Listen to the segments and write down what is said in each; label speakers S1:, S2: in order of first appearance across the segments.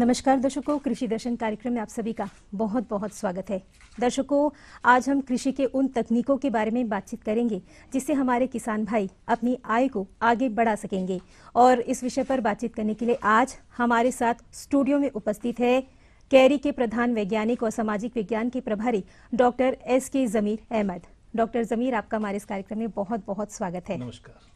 S1: नमस्कार दर्शकों कृषि दर्शन कार्यक्रम में आप सभी का बहुत बहुत स्वागत है दर्शकों आज हम कृषि के उन तकनीकों के बारे में बातचीत करेंगे जिससे हमारे किसान भाई अपनी आय को आगे बढ़ा सकेंगे और इस विषय पर बातचीत करने के लिए आज हमारे साथ स्टूडियो में उपस्थित है कैरी के प्रधान वैज्ञानिक और सामाजिक विज्ञान के प्रभारी डॉक्टर एस के जमीर अहमद डॉक्टर जमीर आपका हमारे इस कार्यक्रम में बहुत बहुत स्वागत है नमस्कार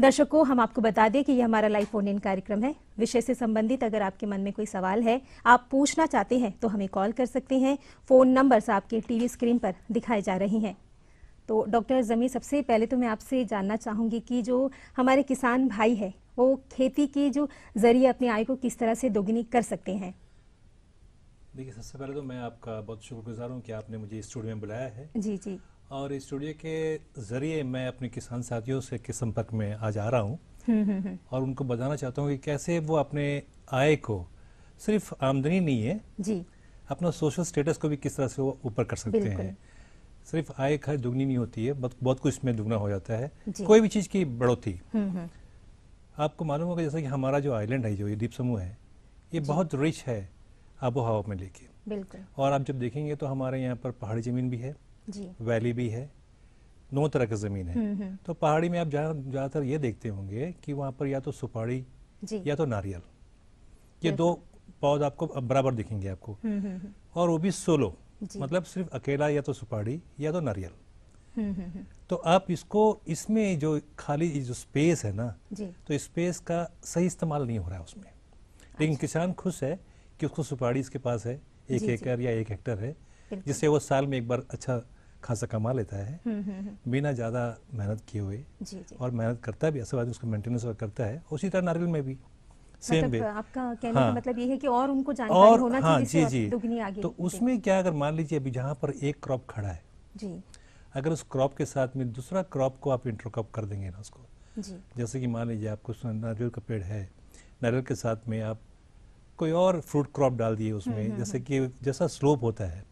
S1: दर्शकों हम आपको बता दें कि यह हमारा लाइव फोन इन कार्यक्रम है विषय से संबंधित अगर आपके मन में कोई सवाल है आप पूछना चाहते हैं तो हमें कॉल कर सकते हैं फोन नंबर्स आपके टीवी स्क्रीन पर दिखाए जा रहे हैं तो डॉक्टर जमी सबसे पहले तो मैं आपसे जानना चाहूंगी कि जो हमारे किसान भाई है वो खेती के जो जरिए अपनी आय को किस तरह से दोगुनी कर सकते हैं
S2: देखिए सबसे पहले तो मैं आपका बहुत शुक्रगुजार हूँ कि आपने मुझे स्टूडियो में बुलाया है जी जी और इस स्टूडियो के ज़रिए मैं अपने किसान साथियों से के संपर्क में आज आ रहा
S1: हूँ
S2: और उनको बताना चाहता हूँ कि कैसे वो अपने आय को सिर्फ आमदनी नहीं है जी अपना सोशल स्टेटस को भी किस तरह से वो ऊपर कर सकते हैं सिर्फ आय खर्च दुगनी नहीं होती है बहुत बहुत कुछ इसमें दुगना हो जाता है कोई भी चीज़ की बढ़ोतरी हम्म, हम्म। आपको मालूम होगा जैसा कि हमारा जो आइलैंड है जो ये द्वीप समूह है ये बहुत रिच है आबो हवा में लेके और आप जब देखेंगे तो हमारे यहाँ पर पहाड़ी ज़मीन भी है वैली भी है नौ तरह का ज़मीन है हम्म, हम्म। तो पहाड़ी में आप ज़्यादातर ये देखते होंगे कि वहां पर या तो सुपाड़ी या तो नारियल ये दो पौध आपको बराबर दिखेंगे आपको हम्म, और वो भी सोलो मतलब सिर्फ अकेला या तो सुपाड़ी या तो नारियल तो आप इसको इसमें जो खाली जो स्पेस है ना तो स्पेस का सही इस्तेमाल नहीं हो रहा है उसमें लेकिन अच्छा। किसान खुश है कि उसको सुपाड़ी इसके पास है एक एकड़ या एक हेक्टर है जिससे वो साल में एक बार अच्छा खासा कमा लेता है हम्म, हम्म, हम्म। बिना ज़्यादा मेहनत किए हुए और मेहनत करता भी ऐसा बात उसका मेंटेनेंस करता है उसी तरह नारियल में भी
S1: सेम मतलब आपका कहने हाँ, का मतलब ये है कि और उनको और, होना हाँ, जी, जी, दुगनी आगे तो उसमें
S2: क्या अगर मान लीजिए अभी जहाँ पर एक क्रॉप खड़ा है जी अगर उस क्रॉप के साथ में दूसरा क्रॉप को आप इंटरक्रॉप कर देंगे ना उसको जी जैसे कि मान लीजिए आपको नारियल का पेड़ है नारियल के साथ में आप कोई और फ्रूट क्रॉप डाल दिए उसमें जैसे कि जैसा स्लोप होता है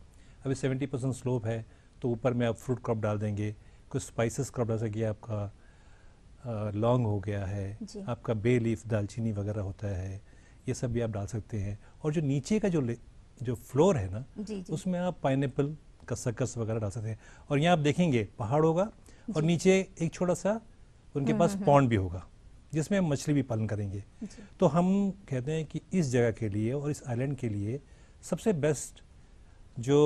S2: अभी सेवेंटी परसेंट स्लोप है तो ऊपर में आप फ्रूट क्रॉप डाल देंगे कुछ स्पाइसेस क्रॉप डाल सकिए आपका लॉन्ग हो गया है आपका बे लीफ दालचीनी वगैरह होता है ये सब भी आप डाल सकते हैं और जो नीचे का जो जो फ्लोर है ना जी जी। उसमें आप पाइन एप्पल कसकस वगैरह डाल सकते हैं और यहाँ आप देखेंगे पहाड़ होगा और नीचे एक छोटा सा उनके हम्म, पास पॉन्ड हम्म, हम्म। भी होगा जिसमें हम मछली भी पालन करेंगे तो हम कहते हैं कि इस जगह के लिए और इस आइलैंड के लिए सबसे बेस्ट जो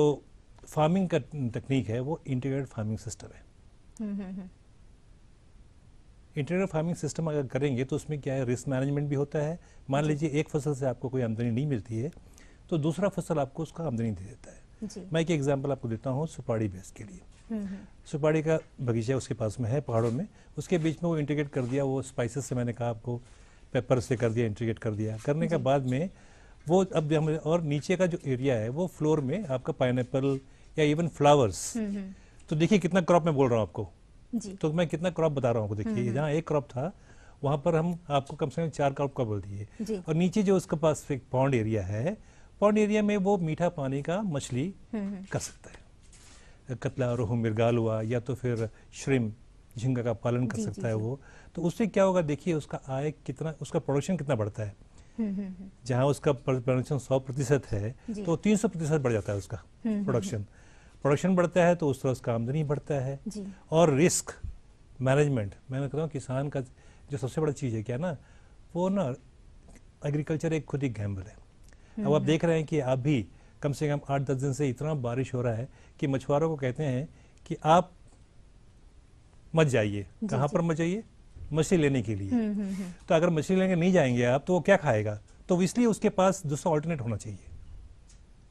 S2: फार्मिंग का तकनीक है वो इंटीग्रेटेड फार्मिंग सिस्टम है इंटीग्रेटेड फार्मिंग सिस्टम अगर करेंगे तो उसमें क्या है रिस्क मैनेजमेंट भी होता है मान लीजिए एक फसल से आपको कोई आमदनी नहीं मिलती है तो दूसरा फसल आपको उसका आमदनी दे देता है मैं एक एग्जाम्पल आपको देता हूँ सुपाड़ी बेस के लिए हम्म, हम्म। सुपाड़ी का बगीचा उसके पास में है पहाड़ों में उसके बीच में वो इंटीग्रेट कर दिया वो स्पाइसेस से मैंने कहा आपको पेपर से कर दिया इंटीग्रेट कर दिया करने के बाद में वो अब हम और नीचे का जो एरिया है वो फ्लोर में आपका पाइन या इवन फ्लावर्स हम्म, हम्म। तो देखिए कितना क्रॉप मैं बोल रहा हूँ आपको जी। तो मैं कितना क्रॉप बता रहा हूँ आपको हम्म, देखिए जहाँ एक क्रॉप था वहां पर हम आपको कम से कम चार क्रॉप का बोल दिए और नीचे जो उसके पास एक पॉन्ड एरिया है पॉन्ड एरिया में वो मीठा पानी का मछली कर सकता है कतला रोहू मिर्गाल हुआ या तो फिर श्रिम झिंगा का पालन कर सकता है वो तो उससे क्या होगा देखिए उसका आय कितना उसका प्रोडक्शन कितना बढ़ता है जहाँ उसका प्रोडक्शन सौ प्रतिशत है तो तीन सौ प्रतिशत बढ़ जाता है उसका प्रोडक्शन प्रोडक्शन बढ़ता है तो उस तरह उसका आमदनी बढ़ता है और रिस्क मैनेजमेंट मैं कहता हूँ किसान का जो सबसे बड़ा चीज़ है क्या ना वो ना एग्रीकल्चर एक खुद ही गैम्बल है अब आप हम्म। देख रहे हैं कि आप भी कम से कम आठ दस दिन से इतना बारिश हो रहा है कि मछुआरों को कहते हैं कि आप मत जाइए कहाँ पर मत जाइए मछली लेने के लिए हम्म, हम्म, तो अगर मछली लेने नहीं जाएंगे आप तो वो क्या खाएगा तो इसलिए उसके पास दूसरा ऑल्टरनेट होना चाहिए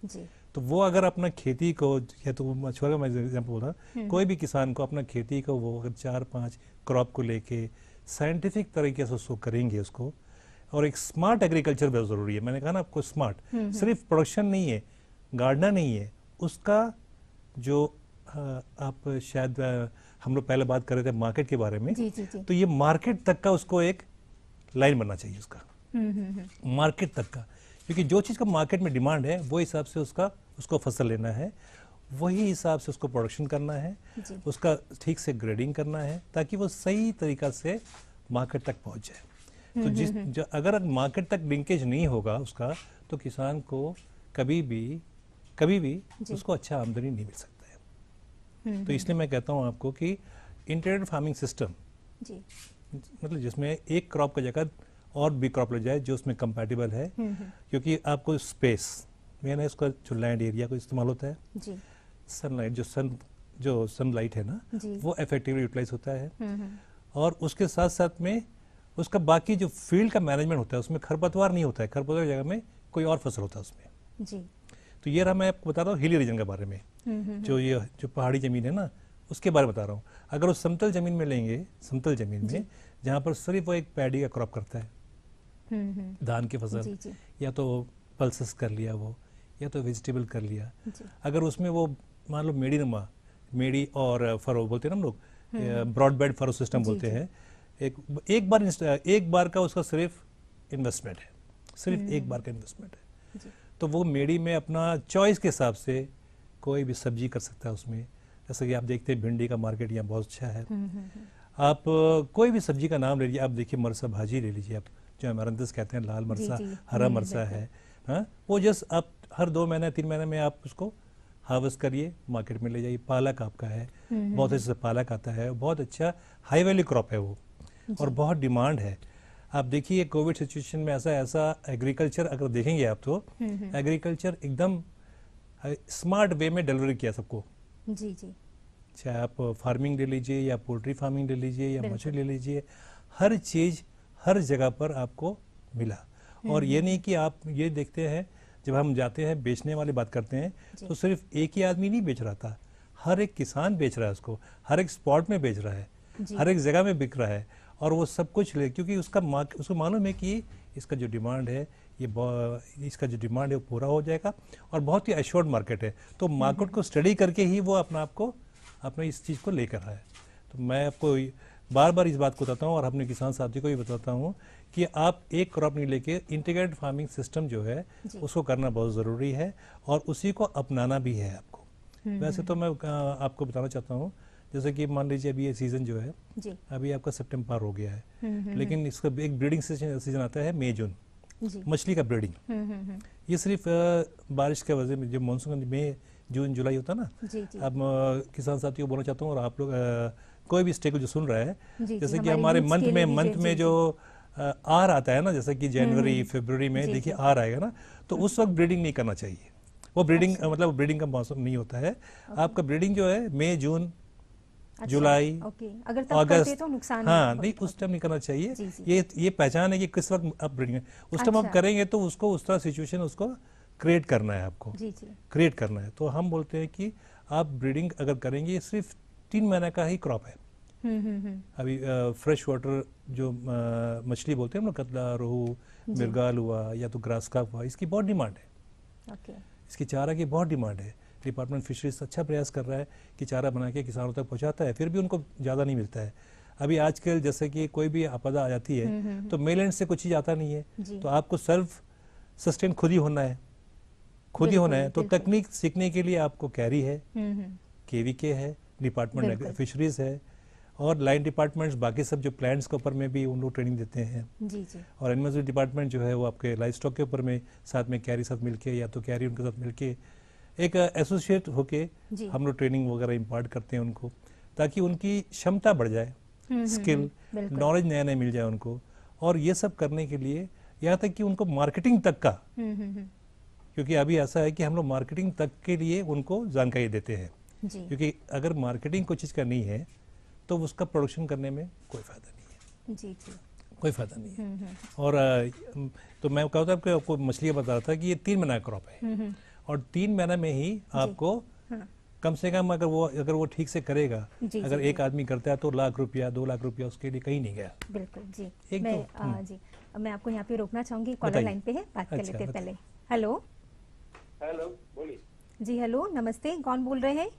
S2: जी तो वो अगर अपना खेती को या तो मछुआ मैं एग्जाम्पल बोल रहा हम्म। कोई भी किसान को अपना खेती को वो अगर चार पाँच क्रॉप को लेके साइंटिफिक तरीके से उसको करेंगे उसको और एक स्मार्ट एग्रीकल्चर बहुत ज़रूरी है मैंने कहा ना आपको स्मार्ट हम्म, हम्म। सिर्फ प्रोडक्शन नहीं है गार्डनर नहीं है उसका जो आप शायद हम लोग पहले बात कर रहे थे मार्केट के बारे में जी, जी, जी. तो ये मार्केट तक का उसको एक लाइन बनना चाहिए उसका मार्केट तक का क्योंकि जो चीज़ का मार्केट में डिमांड है वो हिसाब से उसका उसको फसल लेना है वही हिसाब से उसको प्रोडक्शन करना है उसका ठीक से ग्रेडिंग करना है ताकि वो सही तरीका से मार्केट तक पहुंच जाए तो जिस हम्म, हम्म, हम्म। जो अगर मार्केट तक लिंकेज नहीं होगा उसका तो किसान को कभी भी कभी भी उसको अच्छा आमदनी नहीं मिल सकता है तो इसलिए मैं कहता हूँ आपको कि इंटीग्रेटेड फार्मिंग सिस्टम मतलब जिसमें एक क्रॉप का जगह और भी क्रॉप ले जाए जो उसमें कंपेटेबल है हम्म, हम्म। क्योंकि आपको स्पेस मैंने है इसका जो लैंड एरिया को इस्तेमाल होता है सनलाइट जो सन जो सनलाइट है ना वो इफेक्टिवली यूटिलाइज होता है हम्म, और उसके साथ साथ में उसका बाकी जो फील्ड का मैनेजमेंट होता है उसमें खरपतवार नहीं होता है खरपतवार की जगह में कोई और फसल होता है उसमें जी तो ये रहा मैं आपको बता रहा हूँ हिली रीजन के बारे में जो ये जो पहाड़ी जमीन है ना उसके बारे में बता रहा हूँ अगर उस समतल जमीन में लेंगे समतल जमीन में जहाँ पर सिर्फ वो एक पैडी का क्रॉप करता है हम्म, हम्म। धान की फसल या तो पल्सस कर लिया वो या तो वेजिटेबल कर लिया अगर उसमें वो मान लो मेडी नुमा मेडी और फरो बोलते हैं ना हम लोग ब्रॉडबैंड फरो सिस्टम बोलते हैं एक एक बार एक बार का उसका सिर्फ इन्वेस्टमेंट है सिर्फ हम्म। एक बार का इन्वेस्टमेंट है तो वो मेडी में अपना चॉइस के हिसाब से कोई भी सब्जी कर सकता है उसमें जैसे कि आप देखते हैं भिंडी का मार्केट यहाँ बहुत अच्छा है आप कोई भी सब्जी का नाम ले लीजिए आप देखिए मरसा भाजी ले लीजिए आप जो अमरंदस कहते हैं लाल मरसा हरा हम्म, मरसा है हाँ वो जस्ट आप हर दो महीने तीन महीने में आप उसको हार्वेस्ट करिए मार्केट में ले जाइए पालक आपका है हम्म, हम्म, बहुत अच्छे से पालक आता है बहुत अच्छा हाई वैल्यू क्रॉप है वो और बहुत डिमांड है आप देखिए कोविड सिचुएशन में ऐसा ऐसा एग्रीकल्चर अगर देखेंगे आप तो एग्रीकल्चर एकदम स्मार्ट वे में डिलीवरी किया सबको जी जी चाहे आप फार्मिंग ले लीजिए या पोल्ट्री फार्मिंग ले लीजिए या मछली ले लीजिए हर चीज़ हर जगह पर आपको मिला और ये नहीं कि आप ये देखते हैं जब हम जाते हैं बेचने वाले बात करते हैं तो सिर्फ एक ही आदमी नहीं बेच रहा था हर एक किसान बेच रहा है उसको हर एक स्पॉट में बेच रहा है हर एक जगह में बिक रहा है और वो सब कुछ ले क्योंकि उसका उसको मालूम है कि इसका जो डिमांड है ये इसका जो डिमांड है वो पूरा हो जाएगा और बहुत ही अश्योर्ड मार्केट है तो मार्केट हम्म। को स्टडी करके ही वो अपना आपको अपना इस चीज़ को लेकर आया तो मैं आपको बार बार इस बात को बताता हूँ और अपने किसान साथी को भी बताता हूँ कि आप एक क्रॉप नहीं लेके इंटीग्रेटेड फार्मिंग सिस्टम जो है उसको करना बहुत ज़रूरी है और उसी को अपनाना भी है आपको हम्म, वैसे तो हम्म। मैं आपको बताना चाहता हूँ जैसे कि मान लीजिए अभी ये सीज़न जो है अभी आपका सितंबर हो गया है हम्म, लेकिन इसका एक ब्रीडिंग सीजन आता है मई जून मछली का ब्रीडिंग ये सिर्फ बारिश के वजह में जो मानसून में जून जुलाई होता है ना अब किसान साथियों बोलना चाहता हूँ और आप लोग कोई भी स्टेक जो सुन रहा है जैसे कि हमारे मंथ में मंथ में जो आर आता है ना जैसे कि हम्म, जनवरी हम्म। फरवरी में देखिए आर आएगा ना तो उस वक्त ब्रीडिंग अच्छा। नहीं करना चाहिए वो ब्रीडिंग अच्छा। मतलब ब्रीडिंग का मौसम नहीं होता है आपका ब्रीडिंग जो है मई जून अच्छा, जुलाई अगस्त तो नुकसान हाँ नहीं उस टाइम नहीं करना चाहिए ये ये पहचान है कि किस वक्त आप ब्रीडिंग उस टाइम आप अच्छा। करेंगे तो उसको उस तरह सिचुएशन उसको क्रिएट करना है आपको क्रिएट करना है तो हम बोलते हैं कि आप ब्रीडिंग अगर करेंगे सिर्फ तीन महीने का ही क्रॉप है हम्म, हम्म, हम्म। अभी फ्रेश वाटर जो मछली बोलते हैं हम लोग कतला रोहू मिर्गाल हुआ या तो ग्रास काप हुआ इसकी बहुत डिमांड
S3: है okay.
S2: इसकी चारा की बहुत डिमांड है डिपार्टमेंट फिशरीज अच्छा प्रयास कर रहा है कि चारा बना के किसानों तक पहुंचाता है फिर भी उनको ज़्यादा नहीं मिलता है अभी आजकल जैसे कि कोई भी आपदा आ जाती है तो मेल से कुछ चीज़ आता नहीं है तो आपको सेल्फ सस्टेन खुद ही होना है खुद ही होना है तो तकनीक सीखने के लिए आपको कैरी है केवीके है डिपार्टमेंट फिशरीज है और लाइन डिपार्टमेंट्स बाकी सब जो प्लांट्स के ऊपर में भी उन लोग ट्रेनिंग देते हैं जी जी और एनिमल डिपार्टमेंट जो है वो आपके लाइफ स्टॉक के ऊपर में साथ में कैरी साथ मिलके या तो कैरी उनके साथ मिलके एक एसोसिएट होके हम लोग ट्रेनिंग वगैरह इम्पार्ट करते हैं उनको ताकि उनकी क्षमता बढ़ जाए स्किल नॉलेज नया नया मिल जाए उनको और ये सब करने के लिए यहाँ तक कि उनको मार्केटिंग तक का
S3: हम्म, हम्म, हम्म।
S2: क्योंकि अभी ऐसा है कि हम लोग मार्केटिंग तक के लिए उनको जानकारी देते हैं क्योंकि अगर मार्केटिंग कोई चीज़ करनी है तो उसका प्रोडक्शन करने में कोई फ़ायदा नहीं
S1: है जी जी कोई फ़ायदा नहीं है हम्म, हम्म, हम्म। और
S2: तो मैं कहता तो आपको आपको मछली बता रहा था कि ये तीन महीना क्रॉप है और तीन महीना में ही आपको हाँ। कम से कम अगर वो अगर वो ठीक से करेगा जी, अगर जी, एक आदमी करता है तो लाख रुपया दो लाख रुपया उसके लिए कहीं नहीं गया
S1: बिल्कुल जी एक मैं, आ, तो, जी मैं आपको यहाँ पे रोकना चाहूंगी कॉलर लाइन पे है बात अच्छा, कर लेते हैं पहले हेलो
S3: हेलो बोलिए
S1: जी हेलो नमस्ते कौन बोल रहे हैं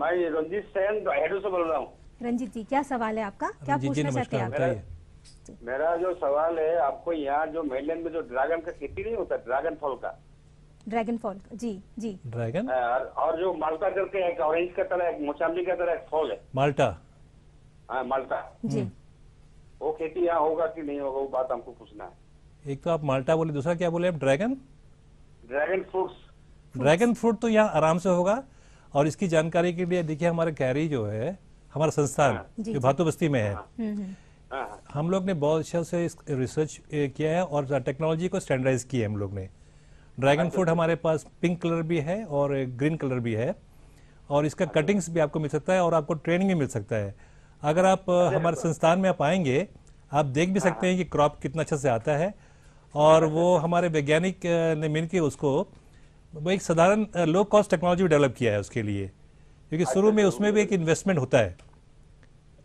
S3: मैं रंजीत सैन एडो से बोल रहा हूँ
S1: रंजीत जी क्या सवाल है आपका क्या पूछना चाहते हैं
S2: आप
S3: मेरा जो सवाल है आपको यहाँ जो मेलन में जो ड्रैगन का खेती नहीं होता ड्रैगन फॉल का
S1: ड्रैगन फॉल जी जी ड्रैगन
S3: हाँ, और जो माल्टा करके एक ऑरेंज का तरह एक मोचाम्बी का तरह एक फॉल है माल्टा हाँ माल्टा जी हम्म। वो खेती यहाँ होगा कि नहीं होगा वो बात हमको पूछना
S2: है एक तो आप माल्टा बोले दूसरा क्या बोले आप dragon dragon fruit dragon fruit तो यहाँ आराम से होगा और इसकी जानकारी के लिए देखिए हमारा कैरी जो है हमारा संस्थान हाँ। जो भातु बस्ती में है हाँ। हम्म, हम्म। हाँ, हम लोग ने बहुत अच्छा से इस रिसर्च किया है और टेक्नोलॉजी को स्टैंडर्डाइज किया है हम लोग ने ड्रैगन फ्रूट तो तो- हमारे पास पिंक कलर भी है और ग्रीन कलर भी है और इसका कटिंग्स तो- भी आपको मिल सकता है और आपको ट्रेनिंग भी मिल सकता है अगर आप हमारे संस्थान में आप आएंगे आप देख भी सकते हैं कि क्रॉप कितना अच्छे से आता है और वो हमारे वैज्ञानिक ने मिलकर उसको वो एक साधारण लो कॉस्ट टेक्नोलॉजी डेवलप किया है उसके लिए क्योंकि अच्छा, शुरू में तो उसमें भी एक इन्वेस्टमेंट होता है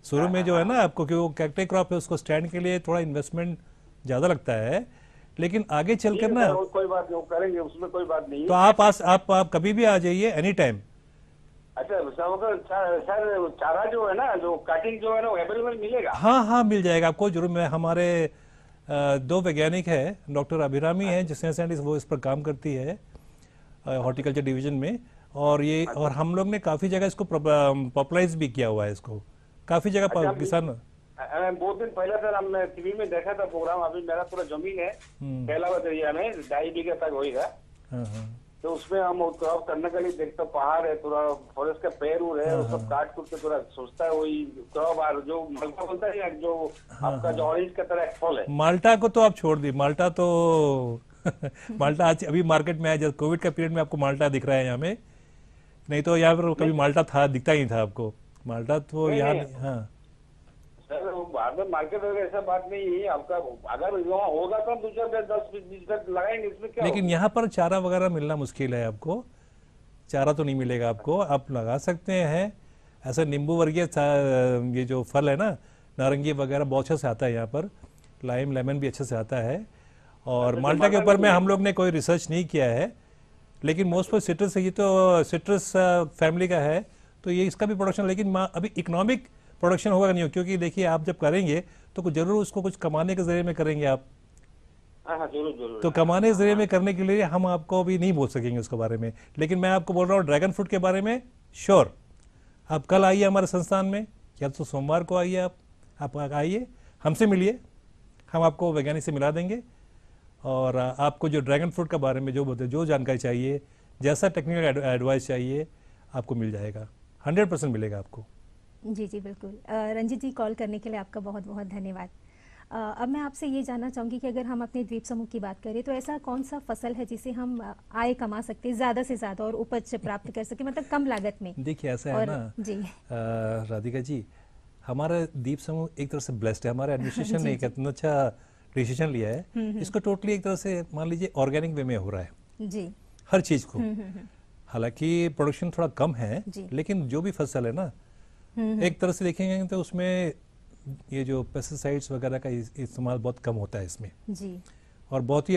S2: शुरू में जो है ना आपको क्योंकि वो कैक्टे क्रॉप है उसको स्टैंड के लिए थोड़ा इन्वेस्टमेंट ज़्यादा लगता है लेकिन आगे चल कर ना
S3: कोई बात नहीं करेंगे उसमें कोई बात नहीं तो आप आस,
S2: आप आप कभी भी आ जाइए एनी टाइम
S3: अच्छा सर तो अच्छा चारा जो है ना जो कटिंग जो है ना
S2: हाँ हाँ मिल जाएगा आपको जरूर में हमारे दो वैज्ञानिक है डॉक्टर अभिरामी है अच्छा। जिसने वो इस पर काम करती है हॉर्टिकल्चर डिवीजन में और ये अच्छा। और हम लोग ने काफ़ी जगह इसको पॉपुलराइज भी किया हुआ है इसको काफ़ी जगह अच्छा, किसान
S3: बहुत दिन पहले सर हमने टीवी में देखा था प्रोग्राम अभी मेरा पूरा जमीन है हम्म। पहला फैलावत एरिया में ढाई बीघा तक होगा हाँ, हाँ। तो उसमें हम क्रॉप करने के लिए देखते पहाड़ है थोड़ा फॉरेस्ट का पेड़ उड़ है हाँ, वो सब काट कूट के थोड़ा सोचता है वही क्रॉप और जो मल्टा बोलता है जो आपका जो ऑरेंज का तरह फल है
S2: माल्टा को तो आप छोड़ दी माल्टा तो माल्टा आज अभी मार्केट में आया जब कोविड का पीरियड में आपको माल्टा दिख रहा है यहाँ में नहीं तो यहाँ पर कभी माल्टा था दिखता ही था आपको माल्टा तो यहाँ हाँ
S3: मार्केट वगैरह ऐसा बात नहीं है आपका अगर होगा तो दस बीस तक लगाएंगे इसमें क्या लेकिन यहाँ
S2: पर चारा वगैरह मिलना मुश्किल है आपको चारा तो नहीं मिलेगा आपको आप लगा सकते हैं ऐसा नींबू वर्गीय ये जो फल है ना नारंगी वगैरह बहुत अच्छे से आता है यहाँ पर लाइम लेमन भी अच्छे से आता है और माल्टा के ऊपर में हम लोग ने कोई रिसर्च नहीं किया है लेकिन मोस्ट पर सिट्रस ये तो सिट्रस फैमिली uh, का है तो ये इसका भी प्रोडक्शन लेकिन अभी इकोनॉमिक प्रोडक्शन होगा नहीं हो क्योंकि देखिए आप जब करेंगे तो जरूर उसको कुछ कमाने के जरिए में करेंगे आप
S3: हाँ, हाँ, जरूर तो कमाने
S2: के जरिए में करने के लिए हम आपको अभी नहीं बोल सकेंगे उसके बारे में लेकिन मैं आपको बोल रहा हूँ ड्रैगन फ्रूट के बारे में श्योर आप कल आइए हमारे संस्थान में या तो सोमवार को आइए आप आप आइए हमसे मिलिए हम आपको वैज्ञानिक से मिला देंगे और आपको जो ड्रैगन फ्रूट के बारे में जो बोलते जो जानकारी चाहिए जैसा टेक्निकल एडवाइस चाहिए आपको मिल जाएगा हंड्रेड परसेंट मिलेगा आपको
S1: जी जी बिल्कुल रंजीत जी कॉल करने के लिए आपका बहुत बहुत धन्यवाद अब मैं आपसे ये जानना चाहूँगी कि अगर हम अपने द्वीप समूह की बात करें तो ऐसा कौन सा फसल है जिसे हम आय कमा सकते हैं ज़्यादा से ज़्यादा और उपज प्राप्त कर सके मतलब कम लागत में देखिए
S2: ऐसा है ना जी राधिका जी हमारा द्वीप समूह एक तरह से ब्लेस्ड है हमारे एडमिनिस्ट्रेशन ने एक इतना अच्छा डिसीजन लिया है हम्म, हम्म। इसको टोटली एक तरह से मान लीजिए ऑर्गेनिक वे में हो रहा है जी हर चीज को हम्म, हालांकि प्रोडक्शन थोड़ा कम है लेकिन जो भी फसल है ना एक तरह से देखेंगे तो उसमें ये जो पेस्टिसाइड्स वगैरह का इस्तेमाल बहुत कम होता है इसमें जी और बहुत ही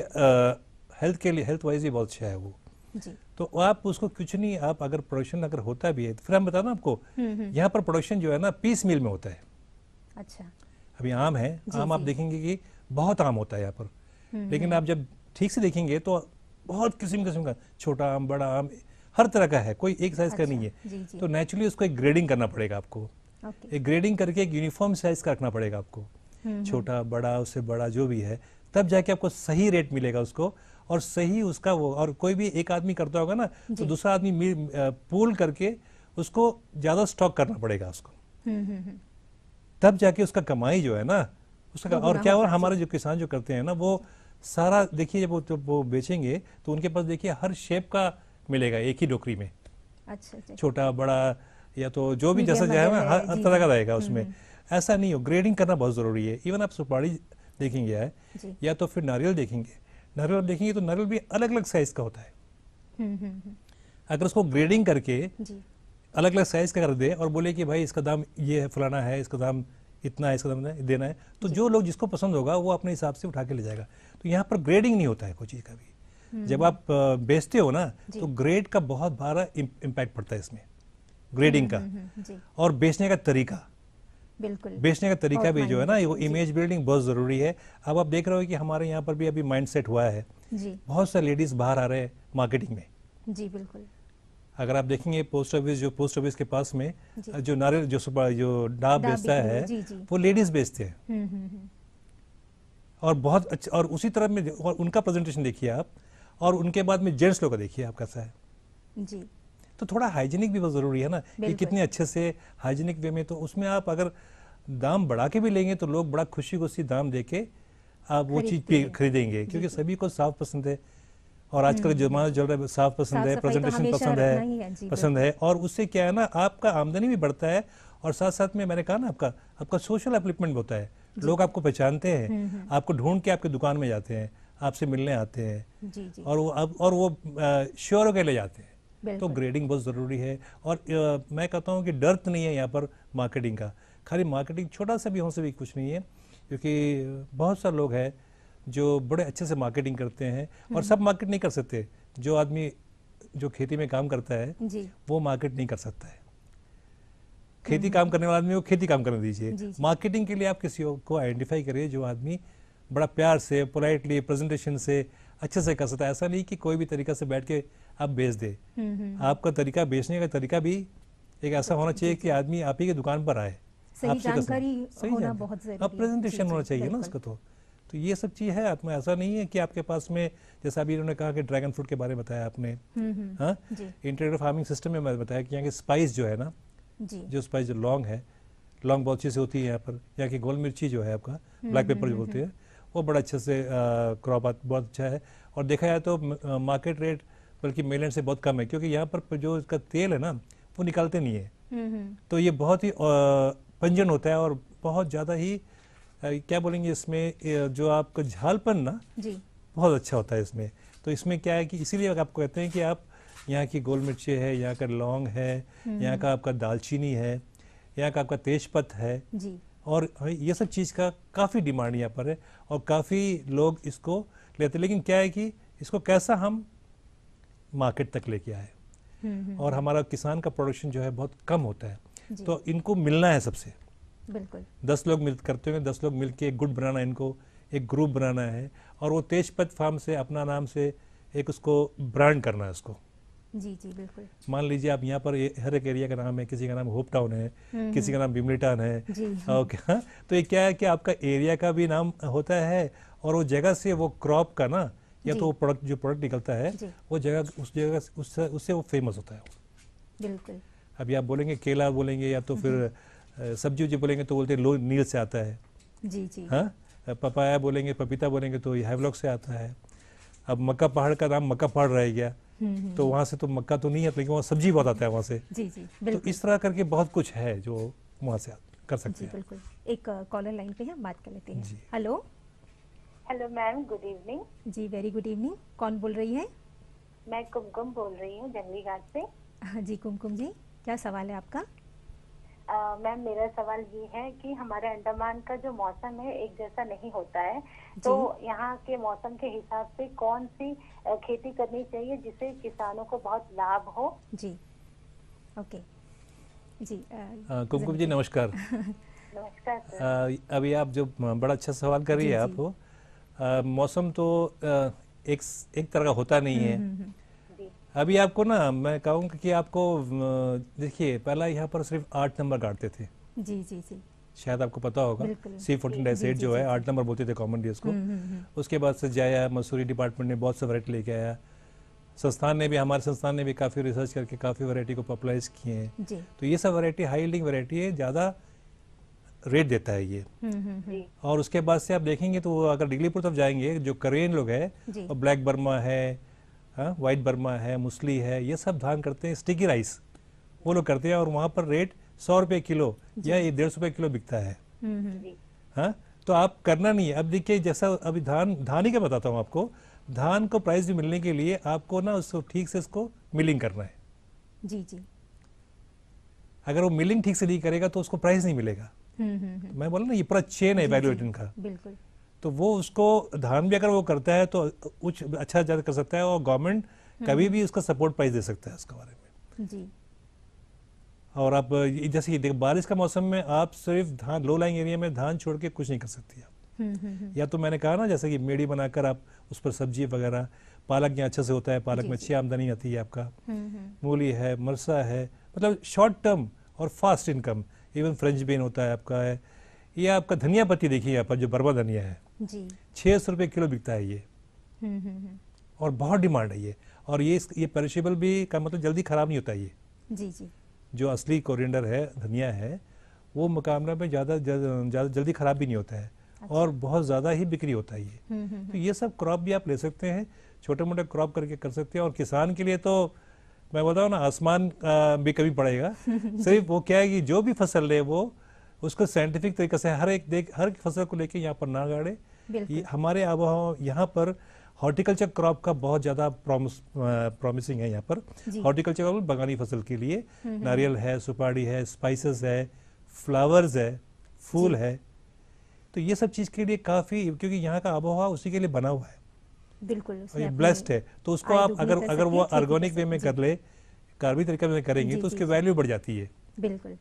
S2: हेल्थ के लिए हेल्थ वाइज ही बहुत अच्छा है वो जी। तो आप उसको कुछ नहीं आप अगर प्रोडक्शन अगर होता भी है तो फिर हम बता ना आपको यहाँ पर प्रोडक्शन जो है ना पीस मिल में होता है अच्छा अभी आम है आम आप देखेंगे कि बहुत आम होता है यहाँ पर हम्म, लेकिन हम्म। आप जब ठीक से देखेंगे तो बहुत किस्म किस्म का छोटा आम बड़ा आम हर तरह का है कोई एक साइज का अच्छा, नहीं है तो नेचुरली उसको एक ग्रेडिंग करना पड़ेगा आपको एक ग्रेडिंग करके एक यूनिफॉर्म साइज का रखना पड़ेगा आपको हम्म, छोटा बड़ा उससे बड़ा जो भी है तब जाके आपको सही रेट मिलेगा उसको और सही उसका वो और कोई भी एक आदमी करता होगा ना तो दूसरा आदमी पूल करके उसको ज़्यादा स्टॉक करना पड़ेगा उसको तब जाके उसका कमाई जो है ना उसने कहा और क्या और हमारे जो किसान जो करते हैं ना वो सारा देखिए जब वो जब वो बेचेंगे तो उनके पास देखिए हर शेप का मिलेगा एक ही डोकरी में
S1: अच्छा, अच्छा छोटा
S2: बड़ा या तो जो भी जैसा जाए ना हर तरह का रहेगा हम्म, उसमें हम्म। ऐसा नहीं हो ग्रेडिंग करना बहुत ज़रूरी है इवन आप सुपारी देखेंगे या तो फिर नारियल देखेंगे नारियल देखेंगे तो नारियल भी अलग अलग साइज का होता है हम्म, अगर उसको ग्रेडिंग करके
S1: अलग
S2: अलग साइज का कर दे और बोले कि भाई इसका दाम ये है फलाना है इसका दाम इतना है इसका मतलब देना है तो जो लोग जिसको पसंद होगा वो अपने हिसाब से उठा के ले जाएगा तो यहाँ पर ग्रेडिंग नहीं होता है कोई चीज़ का भी हम्म। जब आप बेचते हो ना तो ग्रेड का बहुत बड़ा इम्पैक्ट पड़ता है इसमें ग्रेडिंग हम्म, का हम्म, और बेचने का तरीका
S1: बिल्कुल बेचने का तरीका भी जो है ना
S2: वो इमेज बिल्डिंग बहुत ज़रूरी है अब आप देख रहे हो कि हमारे यहाँ पर भी अभी माइंडसेट हुआ है बहुत सारे लेडीज़ बाहर आ रहे हैं मार्केटिंग में जी बिल्कुल अगर आप देखेंगे पोस्ट ऑफिस जो पोस्ट ऑफिस के पास में जो नारियल जो जो डाब बेचता है जी, जी। वो लेडीज बेचते हैं हम्म, हम्म, हम्म। और बहुत अच्छा और उसी तरह में और उनका प्रेजेंटेशन देखिए आप और उनके बाद में जेंट्स लोग का देखिए आप कैसा है जी तो थोड़ा हाइजीनिक भी बहुत ज़रूरी है ना कि कितने अच्छे से हाइजीनिक वे में तो उसमें आप अगर दाम बढ़ा के भी लेंगे तो लोग बड़ा खुशी खुशी दाम दे के आप वो चीज़ खरीदेंगे क्योंकि सभी को साफ पसंद है और आजकल जमाना चल रहा है साफ पसंद है प्रेजेंटेशन तो पसंद है पसंद है और उससे क्या है ना आपका आमदनी भी बढ़ता है और साथ साथ में मैंने कहा ना आपका आपका सोशल अपलिपमेंट होता है लोग आपको पहचानते हैं हम्म, हम्म। आपको ढूंढ के आपकी दुकान में जाते हैं आपसे मिलने आते हैं और वो अब और वो श्योर होकर ले जाते हैं तो ग्रेडिंग बहुत ज़रूरी है और मैं कहता हूँ कि डर्थ तो नहीं है यहाँ पर मार्केटिंग का खाली मार्केटिंग छोटा सा भी हो से भी कुछ नहीं है क्योंकि बहुत सारे लोग हैं जो बड़े अच्छे से मार्केटिंग करते हैं और हम्म। सब मार्केट नहीं कर सकते जो आदमी जो खेती में काम करता है वो मार्केट नहीं कर सकता है खेती हम्म। काम करने वाला आदमी वो खेती काम करने दीजिए मार्केटिंग के लिए आप किसी को आइडेंटिफाई करिए जो आदमी बड़ा प्यार से पोलाइटली प्रेजेंटेशन से अच्छे से कर सकता है ऐसा नहीं कि कोई भी तरीका से बैठ के आप बेच दे हम्म, आपका तरीका बेचने का तरीका भी एक ऐसा होना चाहिए कि आदमी आप ही की दुकान पर आए सही जानकारी
S1: होना बहुत अब प्रेजेंटेशन होना चाहिए ना उसका
S2: तो तो ये सब चीज़ है आत्मा ऐसा नहीं है कि आपके पास में जैसा अभी इन्होंने कहा कि ड्रैगन फ्रूट के बारे में बताया आपने हम्म, हम्म। हाँ इंटीग्रेटेड फार्मिंग सिस्टम में मैंने बताया कि यहाँ की स्पाइस जो है ना जो स्पाइस जो लॉन्ग है लॉन्ग बहुत अच्छी से होती है यहाँ पर यहाँ की गोल मिर्ची जो है आपका ब्लैक हम्म, पेपर जो बोलते हैं वो बड़ा अच्छे से क्रॉप बहुत अच्छा है और देखा जाए तो मार्केट रेट बल्कि मेलैंड से बहुत कम है क्योंकि यहाँ पर जो इसका तेल है ना वो निकालते नहीं है तो ये बहुत ही पंजन होता है और बहुत ज़्यादा ही क्या बोलेंगे इसमें जो आपका झालपन ना जी बहुत अच्छा होता है इसमें तो इसमें क्या है कि इसीलिए आप कहते हैं कि आप यहाँ की गोल मिर्ची है यहाँ का लौंग है हम्म। यहाँ का आपका दालचीनी है यहाँ का आपका तेजपत है जी और ये सब चीज़ का काफ़ी डिमांड यहाँ पर है और काफ़ी लोग इसको लेते लेकिन क्या है कि इसको कैसा हम मार्केट तक लेके आए हम्म, हम्म। और हमारा किसान का प्रोडक्शन जो है बहुत कम होता है तो इनको मिलना है सबसे बिल्कुल दस लोग मिल करते हुए दस लोग मिल के एक गुट बनाना इनको एक ग्रुप बनाना है और वो तेजपत फार्म से अपना नाम से एक उसको ब्रांड करना है उसको
S1: जी जी बिल्कुल
S2: मान लीजिए आप यहाँ पर हर एक एरिया का नाम है किसी का नाम होप टाउन है हम्म, किसी का हम्म। नाम बिमली टाउन है ओके तो ये क्या है कि आपका एरिया का भी नाम होता है और वो जगह से वो क्रॉप का ना या तो वो प्रोडक्ट जो प्रोडक्ट निकलता है वो जगह उस जगह उससे उससे वो फेमस होता है बिल्कुल अभी आप बोलेंगे केला बोलेंगे या तो हम्म, फिर सब्जी जो बोलेंगे तो बोलते हैं लो नील से आता है जी जी हाँ पपाया बोलेंगे पपीता बोलेंगे तो हैवलॉक से आता है अब मक्का पहाड़ का नाम मक्का पहाड़ रह गया हम्म, हम्म, तो हम्म। वहाँ से तो मक्का तो नहीं है लेकिन वहाँ सब्जी बहुत आता है वहाँ से जी जी तो इस तरह करके बहुत कुछ है जो वहाँ से कर सकते हैं
S1: बिल्कुल एक कॉलर लाइन पे हम बात कर लेते हैं hello hello ma'am good evening जी वेरी गुड इवनिंग कौन बोल रही है मैं कुमकुम बोल रही हूँ जंगली घाट से हाँ जी कुमकुम जी क्या सवाल है आपका मैम मेरा सवाल ये है कि हमारे अंडमान का जो मौसम है एक जैसा नहीं होता है तो यहाँ के मौसम के हिसाब से कौन सी खेती करनी चाहिए जिससे किसानों को बहुत लाभ हो जी ओके जी कुमकुम जी नमस्कार नमस्कार
S2: अभी आप जो बड़ा अच्छा सवाल कर रही है आप मौसम तो एक एक तरह का होता नहीं हम्म, है हम्म, हम्म। अभी आपको ना मैं कहूँगा कि आपको देखिए पहला यहाँ पर सिर्फ आठ नंबर काटते थे जी जी जी शायद आपको पता होगा सी फोर्टीन डैश एट जो है आठ नंबर बोलते थे कॉमन डी को हम्म, हम्म, हम्म। उसके बाद से जाया मसूरी डिपार्टमेंट ने बहुत से वरायटी लेके आया संस्थान ने भी हमारे संस्थान ने भी काफ़ी रिसर्च करके काफ़ी वरायटी को पॉपुलराइज किए हैं तो ये सब वरायटी हाई यील्डिंग वरायटी है ज़्यादा रेट देता है ये और उसके बाद से आप देखेंगे तो अगर डिगलीपुर तरफ जाएंगे जो करेन लोग हैं और ब्लैक बर्मा है वाइट हाँ, बर्मा है मुसली है ये सब धान करते हैं स्टिकी राइस वो लोग करते हैं और वहाँ पर रेट सौ रुपये किलो या डेढ़ सौ रुपये किलो बिकता है हम्म, हम्म। हाँ तो आप करना नहीं है अब देखिए जैसा अभी धान धान ही का बताता हूँ आपको धान को प्राइस भी मिलने के लिए आपको ना उसको ठीक से उसको मिलिंग करना है जी जी अगर वो मिलिंग ठीक से नहीं करेगा तो उसको प्राइस नहीं मिलेगा हम्म, हम्म हम्म मैं बोला ना ये पूरा चेन है वैल्यूएटिंग का बिल्कुल तो वो उसको धारण भी अगर वो करता है तो कुछ अच्छा ज़्यादा कर सकता है और गवर्नमेंट हम्म। कभी भी उसका सपोर्ट प्राइस दे सकता है उसके बारे में जी और आप जैसे ये देख बारिश का मौसम में आप सिर्फ धान लो लाइंग एरिया में धान छोड़ के कुछ नहीं कर सकती आप हम्म, हम्म, या तो मैंने कहा ना जैसे कि मेड़ी बनाकर आप उस पर सब्जी वगैरह पालक यहाँ अच्छे से होता है पालक में अच्छी आमदनी आती है आपका मूली है मरसा है मतलब शॉर्ट टर्म और fast income even French bean होता है आपका है ये आपका धनिया पत्ती देखिए यहाँ पर जो बर्मा धनिया है छह सौ रुपए किलो बिकता है ये हम्म, हम्म, हम्म। और बहुत डिमांड है ये और ये ये पेरिशेबल भी का मतलब जल्दी ख़राब नहीं होता ये जी जी जो असली कोरिएंडर है धनिया है वो मुकाबला में ज़्यादा ज़्यादा जल्दी ख़राब भी नहीं होता है अच्छा। और बहुत ज़्यादा ही बिक्री होता है
S1: ये तो
S2: ये सब क्रॉप भी आप ले सकते हैं छोटे मोटे क्रॉप करके कर सकते हैं और किसान के लिए तो मैं बताऊँ ना आसमान भी कभी पड़ेगा सिर्फ वो क्या है कि जो भी फसल ले वो उसको साइंटिफिक तरीके से हर एक देख हर फसल को लेके यहाँ पर ना गाड़े ये हमारे आब यहाँ पर हॉर्टिकल्चर क्रॉप का बहुत ज़्यादा प्रॉमिस प्रॉमिसिंग है यहाँ पर हॉर्टिकल्चर मतलब बगानी फसल के लिए हम्म, हम्म। नारियल है सुपारी है स्पाइसेस है फ्लावर्स है फूल है तो ये सब चीज़ के लिए काफ़ी क्योंकि यहाँ का आबोहवा उसी के लिए बना हुआ है
S1: बिल्कुल ब्लेस्ड है तो उसको आप अगर अगर वो ऑर्गेनिक वे में
S2: कर ले कार्बी तरीके में करेंगे तो उसकी वैल्यू बढ़ जाती है बिल्कुल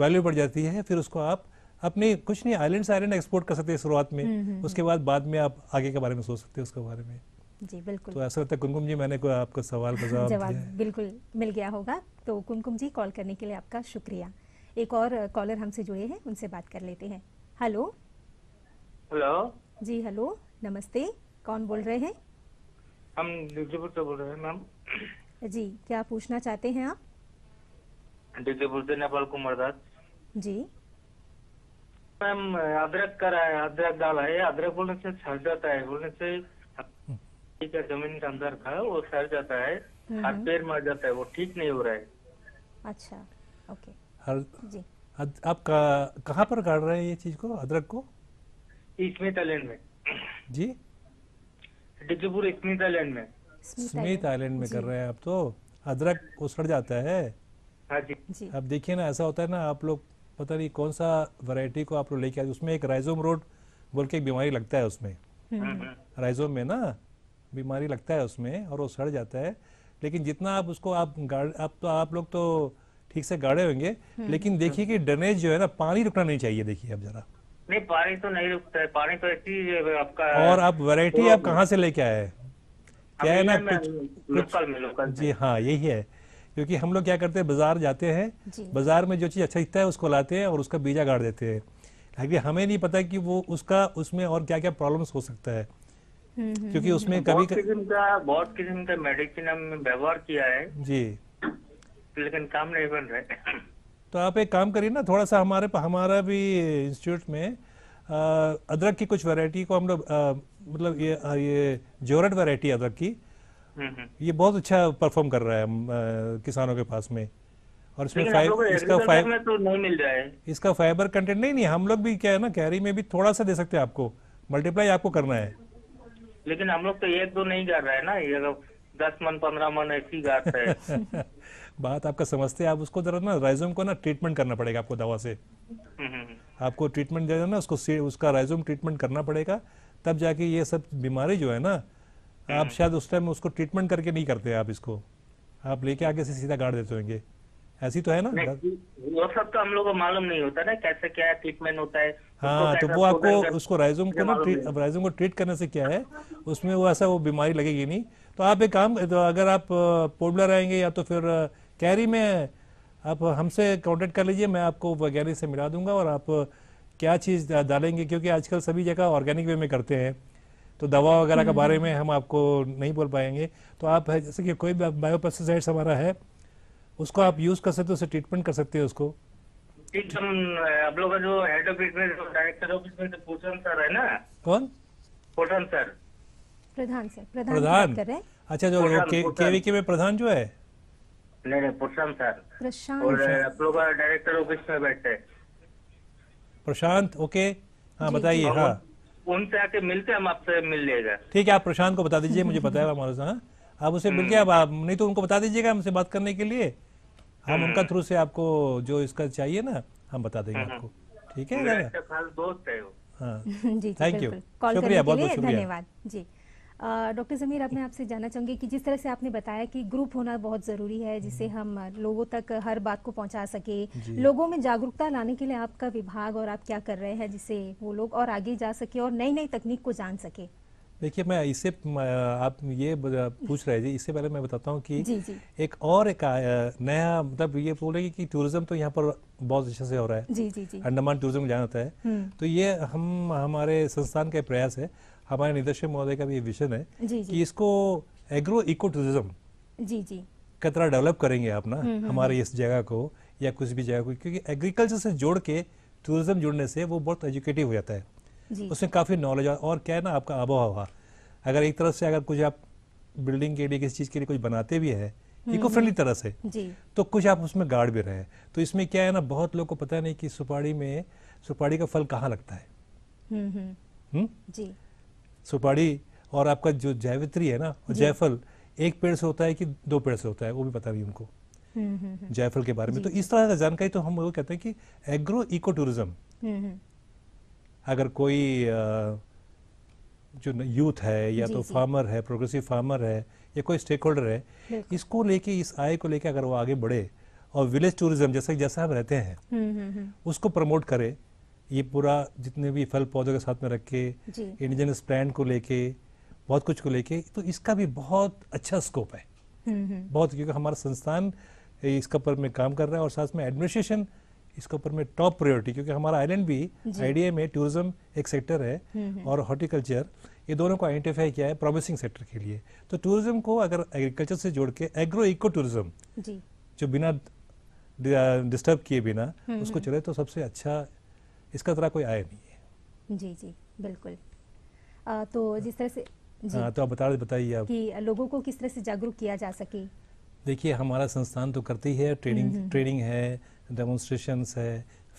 S2: वैल्यू बढ़ जाती है फिर उसको आप अपने कुछ नहीं आइलैंड से आइलैंड एक्सपोर्ट कर सकते हैं शुरुआत में हम्म, हम्म, उसके हम्म। बाद बाद में आप आगे के बारे में सोच सकते हैं उसके बारे में
S1: जी बिल्कुल तो ऐसा
S2: लगता है कुमकुम जी मैंने कोई आपका सवाल जवाब
S1: बिल्कुल मिल गया होगा तो कुमकुम जी कॉल करने के लिए आपका शुक्रिया एक और कॉलर हमसे जुड़े हैं उनसे बात कर लेते हैं हेलो हेलो जी हेलो नमस्ते कौन बोल रहे हैं
S3: हम जगदीपुर से बोल रहे हैं मैम
S1: जी क्या पूछना चाहते हैं
S3: आप जगदीपुर से नेपाल कुमार दास जी मैम अदरक कर रहा है अदरक डाल है अदरक बोलने से सर जाता है बोलने से हम्म। ठीक है जमीन के अंदर था वो सर जाता है हर हम्म, हम्म। पैर मर जाता है वो ठीक नहीं हो रहा है
S1: अच्छा ओके
S2: हर जी अद, आप कहाँ पर गाड़ रहे हैं ये चीज को अदरक को
S3: स्मिथ आइलैंड में जी डिगीपुर स्मिथ आइलैंड में स्मिथ आइलैंड में कर
S2: रहे हैं आप तो अदरक वो सड़ जाता है हाँ जी अब देखिए ना ऐसा होता है ना आप लोग पता नहीं कौन सा वैरायटी को आप लोग लेके आए उसमें एक राइजोम रोड बोल के एक बीमारी लगता है उसमें राइजोम हम्म। हम्म, हम्म। में ना बीमारी लगता है उसमें और वो सड़ जाता है लेकिन जितना आप उसको आप गाड़ आप तो आप लोग तो ठीक से गाड़े होंगे लेकिन देखिए कि ड्रेनेज जो है ना पानी रुकना नहीं चाहिए देखिए अब जरा
S3: नहीं पानी तो नहीं रुकता है पानी तो ऐसी आपका और आप वैरायटी तो आप कहाँ
S2: से लेके आए क्या है ना कुछ जी हाँ यही है क्योंकि हम लोग क्या करते हैं बाजार जाते हैं बाजार में जो चीज़ अच्छा दिखता है उसको लाते हैं और उसका बीजा गाड़ देते हैं लेकिन हमें नहीं पता कि वो उसका उसमें और क्या क्या प्रॉब्लम्स हो सकता है
S1: हम्म, हम्म,
S2: क्योंकि हम्म, उसमें कभी किस्म
S3: का बहुत किस्म का मेडिसिन हमने व्यवहार किया है जी लेकिन काम नहीं बन रहे
S2: तो आप एक काम करिए ना थोड़ा सा हमारे हमारा भी इंस्टीट्यूट में अदरक की कुछ वैरायटी को हम लोग मतलब ये ये जोरट वैरायटी अदरक की ये बहुत अच्छा परफॉर्म कर रहा है किसानों के पास में और इसमें फाइब, इसका फाइबर
S3: तो नहीं मिल रहा है
S2: इसका फाइबर कंटेंट नहीं नहीं हम लोग भी क्या है ना कैरी में भी थोड़ा सा दे सकते हैं आपको मल्टीप्लाई आपको करना है
S3: लेकिन हम लोग तो एक दो नहीं कर रहा है ना ये तो दस मन पंद्रह मन ऐसी है
S2: बात आपका समझते हैं आप उसको जरा ना राइजोम को ना ट्रीटमेंट करना पड़ेगा आपको दवा से आपको ट्रीटमेंट देना उसको उसका राइजोम ट्रीटमेंट करना पड़ेगा तब जाके ये सब बीमारी जो है ना आप हम्म। शायद उस टाइम उसको ट्रीटमेंट करके नहीं करते आप इसको आप लेके आगे से सीधा गाड़ देते होंगे ऐसी तो है ना
S3: वो सब तो हम लोग को मालूम नहीं होता ना कैसे क्या ट्रीटमेंट होता है हाँ तो वो आपको उसको राइजोम को ना
S2: राइजोम को ट्रीट करने से क्या है उसमें वो ऐसा वो बीमारी लगेगी नहीं तो आप एक काम तो अगर आप पोडलर आएंगे या तो फिर कैरी में आप हमसे कांटेक्ट कर लीजिए मैं आपको वैज्ञानिक से मिला दूंगा और आप क्या चीज़ डालेंगे क्योंकि आजकल सभी जगह ऑर्गेनिक वे में करते हैं तो दवा वगैरह के हम्म। बारे में हम आपको नहीं बोल पाएंगे तो आप जैसे कि कोई भी बायोपेस्टिसाइड्स हमारा है उसको आप यूज़ कर सकते हो उसे ट्रीटमेंट कर सकते हो उसको
S3: तो आप लोग का जो हेड डायरेक्टर ऑफिस में पोषण सर है ना कौन पोषण सर
S1: प्रधान सर प्रधान अच्छा जो केवी
S2: के में प्रधान जो है
S1: नहीं नहीं प्रशांत सर प्रशांत
S3: और आप लोग डायरेक्टर ऑफिस में बैठे
S2: प्रशांत ओके हाँ बताइए हाँ
S3: उनसे आके मिलते हम आपसे मिल लेगा
S2: ठीक है आप प्रशांत को बता दीजिए मुझे पता है हमारे साथ हाँ। आप उसे मिल गया हम्म। आप नहीं तो उनको बता दीजिएगा हमसे बात करने के लिए हम उनका हम्म। थ्रू से आपको जो इसका चाहिए ना हम बता देंगे हम्म। आपको ठीक है
S1: दोस्त है हाँ थैंक यू शुक्रिया बहुत बहुत शुक्रिया धन्यवाद जी डॉक्टर जमीर अब मैं आपसे जानना चाहूँगी कि जिस तरह से आपने बताया कि ग्रुप होना बहुत ज़रूरी है जिससे हम्म। हम लोगों तक हर बात को पहुँचा सके लोगों में जागरूकता लाने के लिए आपका विभाग और आप क्या कर रहे हैं जिससे वो लोग और आगे जा सके और नई नई तकनीक को जान सके
S2: देखिए मैं इससे आप ये पूछ रहे जी इससे पहले मैं बताता हूँ कि जी जी। एक और एक नया मतलब ये बोल रहे कि टूरिज्म तो यहाँ पर बहुत अच्छे से हो रहा है अंडमान टूरिज्म जाना होता है हम्म। तो ये हम हमारे संस्थान का प्रयास है हमारे निदेशक महोदय का भी ये विषय है जी, जी. कि इसको एग्रो इको टूरिज्म जी जी कतरा डेवलप करेंगे आप ना हम्म, हम्म, हमारे हम्म। इस जगह को या कुछ भी जगह को क्योंकि एग्रीकल्चर से जोड़ के टूरिज्म जुड़ने से वो बहुत एजुकेटिव हो जाता है उसमें काफ़ी नॉलेज और क्या है ना आपका आबो हवा अगर एक तरफ से अगर कुछ आप बिल्डिंग के लिए किसी चीज़ के लिए कुछ बनाते भी है इको फ्रेंडली तरह से तो कुछ आप उसमें गाड़ भी रहे तो इसमें क्या है ना बहुत लोग को पता नहीं कि सुपाड़ी में सुपारी का फल कहाँ लगता है
S1: हम्म जी
S2: सुपाड़ी और आपका जो जैवित्री है ना और एक पेड़ से होता है कि दो पेड़ से होता है वो भी पता नहीं उनको हम्म, हम्म, हम्म। जयफल के बारे में तो इस तरह का जानकारी तो हम वो कहते हैं कि एग्रो इको टूरिज्म अगर कोई जो यूथ है या तो फार्मर है प्रोग्रेसिव फार्मर है या कोई स्टेक होल्डर है इसको लेके इस आय को लेके अगर वो आगे बढ़े और विलेज टूरिज्म जैसा जैसा हम रहते हैं उसको प्रमोट करे ये पूरा जितने भी फल पौधों के साथ में रख के इंडिजिनस प्लांट को लेके बहुत कुछ को लेके तो इसका भी बहुत अच्छा स्कोप है हम्म, हम्म। बहुत क्योंकि हमारा संस्थान इसके ऊपर में काम कर रहा है और साथ में एडमिनिस्ट्रेशन इसके ऊपर में टॉप प्रायोरिटी क्योंकि हमारा आइलैंड भी आईडीए में टूरिज्म एक सेक्टर है हम्म, और हॉर्टिकल्चर ये दोनों को आइडेंटिफाई किया है प्रोमिसिंग सेक्टर के लिए तो टूरिज्म को अगर एग्रीकल्चर से जोड़ के एग्रो इको टूरिज्म जो बिना डिस्टर्ब uh, किए बिना उसको चले तो सबसे अच्छा इसका तरह कोई आया नहीं
S1: है जी जी बिल्कुल आ, तो जिस तरह से जी आ, हाँ,
S2: तो आप बता बताइए आप
S1: कि लोगों को किस तरह से जागरूक किया जा सके
S2: देखिए हमारा संस्थान तो करती है ट्रेनिंग ट्रेनिंग है डेमोन्स्ट्रेशन है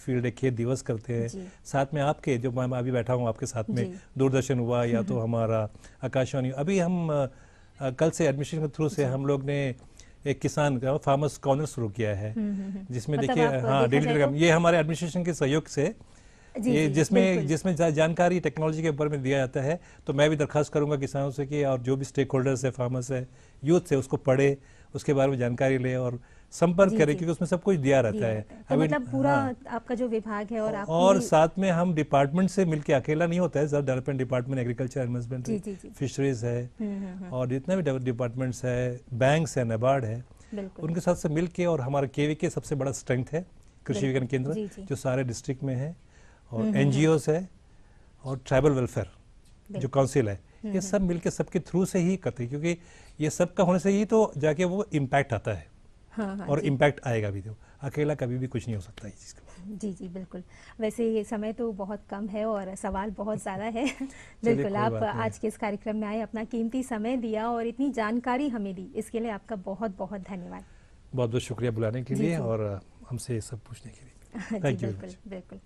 S2: फील्ड खेत दिवस करते हैं साथ में आपके जो मैं अभी बैठा हूँ आपके साथ में दूरदर्शन हुआ या तो हमारा आकाशवाणी अभी हम आ, कल से एडमिशन के थ्रू से हम लोग ने एक किसान का फार्मर्स कॉर्नर शुरू किया है जिसमें मतलब देखिए हाँ डेली तो- ये हमारे एडमिनिस्ट्रेशन के सहयोग से जी, ये जिसमें जिसमें जानकारी टेक्नोलॉजी के ऊपर में दिया जाता है तो मैं भी दरखास्त करूंगा किसानों से कि और जो भी स्टेक होल्डर्स है फार्मर्स है यूथ है उसको पढ़े उसके बारे में जानकारी ले और संपर्क करें क्योंकि उसमें सब कुछ दिया रहता है तो मतलब
S1: पूरा हाँ, आपका जो विभाग है और और
S2: साथ में हम डिपार्टमेंट से मिलकर अकेला नहीं होता है सर डेवलपमेंट डिपार्टमेंट एग्रीकल्चर एडमेंटमेंट फिशरीज है हम्म, हम्म, हम्म। और जितना भी डिपार्टमेंट्स है बैंक है नबार्ड है उनके साथ से मिलकर और हमारा केवी के सबसे बड़ा स्ट्रेंथ है कृषि विज्ञान केंद्र जो सारे डिस्ट्रिक्ट में है और हम्म, हम्म, हम्म। एन है और ट्राइबल वेलफेयर जो काउंसिल है ये सब मिलके सबके थ्रू से ही करते हैं क्योंकि ये सब का होने से ही तो जाके वो इम्पैक्ट आता है हाँ, हाँ, और इम्पैक्ट आएगा भी तो अकेला कभी भी कुछ नहीं हो सकता इस
S1: जी जी बिल्कुल वैसे ये समय तो बहुत कम है और सवाल बहुत ज़्यादा है बिल्कुल आप आज के इस कार्यक्रम में आए अपना कीमती समय दिया और इतनी जानकारी हमें दी इसके लिए आपका बहुत बहुत धन्यवाद
S2: बहुत बहुत शुक्रिया बुलाने के लिए और हमसे सब पूछने के लिए थैंक यू बिल्कुल
S1: बिल्कुल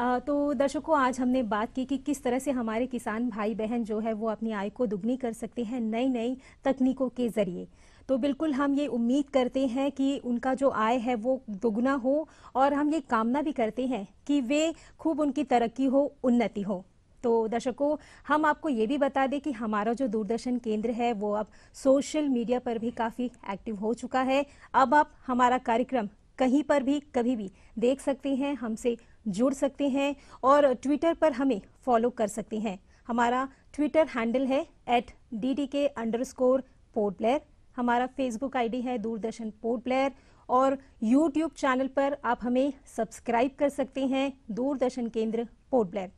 S1: तो दर्शकों आज हमने बात की कि किस तरह से हमारे किसान भाई बहन जो है वो अपनी आय को दुगनी कर सकते हैं नई नई तकनीकों के ज़रिए तो बिल्कुल हम ये उम्मीद करते हैं कि उनका जो आय है वो दोगुना हो और हम ये कामना भी करते हैं कि वे खूब उनकी तरक्की हो उन्नति हो तो दर्शकों हम आपको ये भी बता दें कि हमारा जो दूरदर्शन केंद्र है वो अब सोशल मीडिया पर भी काफ़ी एक्टिव हो चुका है अब आप हमारा कार्यक्रम कहीं पर भी कभी भी देख सकते हैं हमसे जुड़ सकते हैं और ट्विटर पर हमें फॉलो कर सकते हैं हमारा ट्विटर हैंडल है at D D K underscore Port Blair हमारा फेसबुक आईडी है दूरदर्शन पोर्ट ब्लेयर और यूट्यूब चैनल पर आप हमें सब्सक्राइब कर सकते हैं दूरदर्शन केंद्र पोर्ट ब्लेयर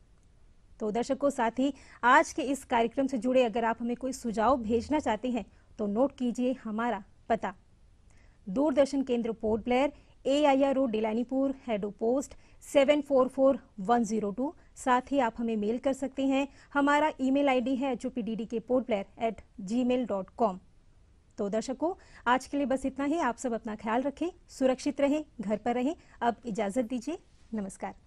S1: तो दर्शकों साथ ही आज के इस कार्यक्रम से जुड़े अगर आप हमें कोई सुझाव भेजना चाहते हैं तो नोट कीजिए हमारा पता Doordarshan Kendra Port Blair A I R road Delanipur Haddo post seven four four one zero two साथ ही आप हमें मेल कर सकते हैं हमारा ईमेल आईडी है H O P D D K Port Blair at Gmail dot com तो दर्शकों आज के लिए बस इतना ही आप सब अपना ख्याल रखें सुरक्षित रहें घर पर रहें अब इजाजत दीजिए नमस्कार